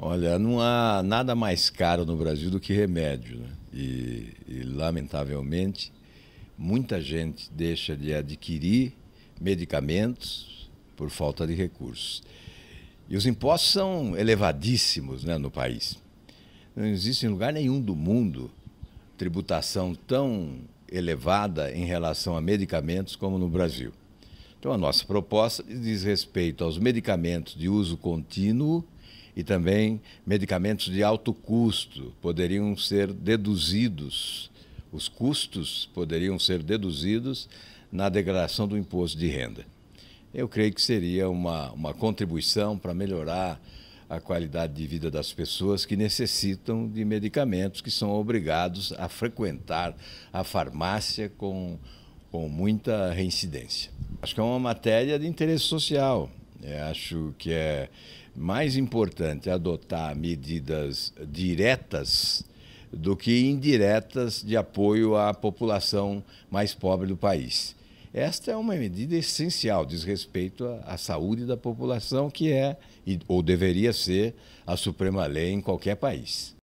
Olha, não há nada mais caro no Brasil do que remédio. Né? E, e, lamentavelmente, muita gente deixa de adquirir medicamentos por falta de recursos. E os impostos são elevadíssimos né, no país. Não existe em lugar nenhum do mundo tributação tão elevada em relação a medicamentos como no Brasil. Então, a nossa proposta diz respeito aos medicamentos de uso contínuo e também medicamentos de alto custo poderiam ser deduzidos, os custos poderiam ser deduzidos na degradação do imposto de renda. Eu creio que seria uma, uma contribuição para melhorar a qualidade de vida das pessoas que necessitam de medicamentos, que são obrigados a frequentar a farmácia com, com muita reincidência. Acho que é uma matéria de interesse social. Eu é, acho que é mais importante adotar medidas diretas do que indiretas de apoio à população mais pobre do país. Esta é uma medida essencial, diz respeito à saúde da população, que é, ou deveria ser, a suprema lei em qualquer país.